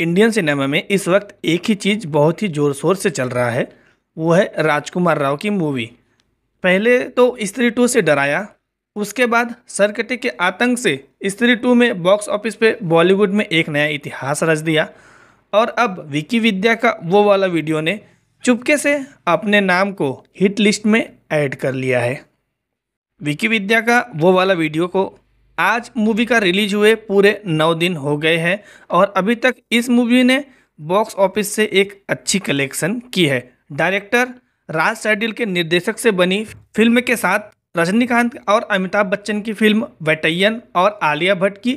Indian cinema में इस वक्त एक ही चीज़ बहुत ही ज़ोर शोर से चल रहा है वो है राजकुमार राव की मूवी पहले तो स्त्री टू से डराया उसके बाद सरकटे के आतंक से स्त्री टू में बॉक्स ऑफिस पे बॉलीवुड में एक नया इतिहास रच दिया और अब विकी विद्या का वो वाला वीडियो ने चुपके से अपने नाम को हिट लिस्ट में ऐड कर लिया है विकी विद्या का वो वाला वीडियो को आज मूवी का रिलीज हुए पूरे नौ दिन हो गए हैं और अभी तक इस मूवी ने बॉक्स ऑफिस से एक अच्छी कलेक्शन की है डायरेक्टर राज सैडिल के निर्देशक से बनी फिल्म के साथ रजनीकांत और अमिताभ बच्चन की फिल्म वेटैन और आलिया भट्ट की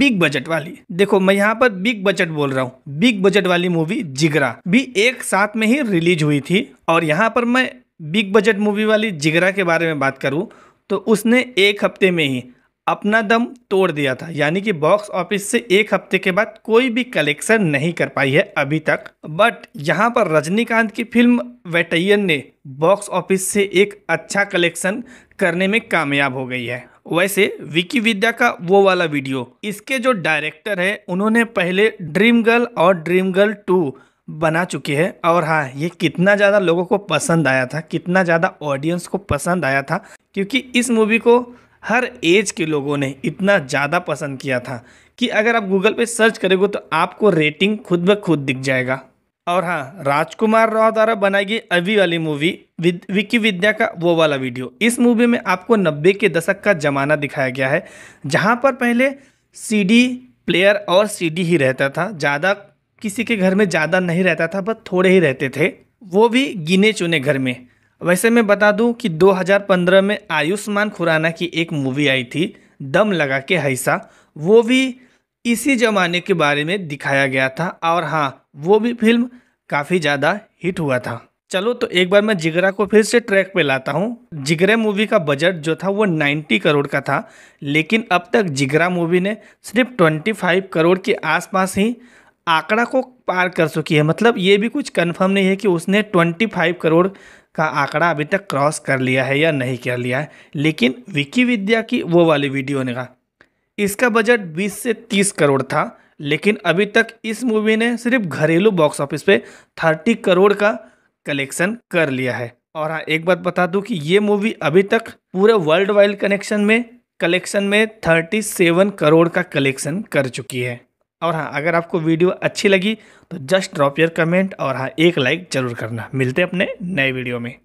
बिग बजट वाली देखो मैं यहाँ पर बिग बजट बोल रहा हूँ बिग बजट वाली मूवी जिगरा भी एक साथ में ही रिलीज हुई थी और यहाँ पर मैं बिग बजट मूवी वाली जिगरा के बारे में बात करूँ तो उसने एक हफ्ते में ही अपना दम तोड़ दिया था यानी कि बॉक्स ऑफिस से एक हफ्ते के बाद कोई भी कलेक्शन नहीं कर पाई है अभी तक बट यहाँ पर रजनीकांत की फिल्म वेटैयन ने बॉक्स ऑफिस से एक अच्छा कलेक्शन करने में कामयाब हो गई है वैसे विकी विद्या का वो वाला वीडियो इसके जो डायरेक्टर है उन्होंने पहले ड्रीम गर्ल और ड्रीम गर्ल टू बना चुकी है और हाँ ये कितना ज़्यादा लोगों को पसंद आया था कितना ज़्यादा ऑडियंस को पसंद आया था क्योंकि इस मूवी को हर एज के लोगों ने इतना ज़्यादा पसंद किया था कि अगर आप गूगल पे सर्च करेंगे तो आपको रेटिंग खुद ब खुद दिख जाएगा और हाँ राजकुमार राव द्वारा बनाई गई अभी वाली मूवी विद, विकी विद्या का वो वाला वीडियो इस मूवी में आपको नब्बे के दशक का ज़माना दिखाया गया है जहाँ पर पहले सीडी प्लेयर और सीडी ही रहता था ज़्यादा किसी के घर में ज़्यादा नहीं रहता था बस थोड़े ही रहते थे वो भी गिने चुने घर में वैसे मैं बता दूं कि 2015 में आयुष्मान खुराना की एक मूवी आई थी दम लगा के हैसा वो भी इसी ज़माने के बारे में दिखाया गया था और हाँ वो भी फिल्म काफ़ी ज़्यादा हिट हुआ था चलो तो एक बार मैं जिगरा को फिर से ट्रैक पे लाता हूँ जिगरा मूवी का बजट जो था वो 90 करोड़ का था लेकिन अब तक जिगरा मूवी ने सिर्फ 25 करोड़ के आसपास ही आंकड़ा को पार कर चुकी है मतलब ये भी कुछ कंफर्म नहीं है कि उसने 25 करोड़ का आंकड़ा अभी तक क्रॉस कर लिया है या नहीं कर लिया है लेकिन विकी विद्या की वो वाली वीडियो ने कहा इसका बजट 20 से 30 करोड़ था लेकिन अभी तक इस मूवी ने सिर्फ घरेलू बॉक्स ऑफिस पे 30 करोड़ का कलेक्शन कर लिया है और हाँ एक बात बता दूँ कि ये मूवी अभी तक पूरे वर्ल्ड वाइड कनेक्शन में कलेक्शन में सेवन करोड़ का कलेक्शन कर चुकी है और हाँ अगर आपको वीडियो अच्छी लगी तो जस्ट ड्रॉप योर कमेंट और हाँ एक लाइक ज़रूर करना मिलते अपने नए वीडियो में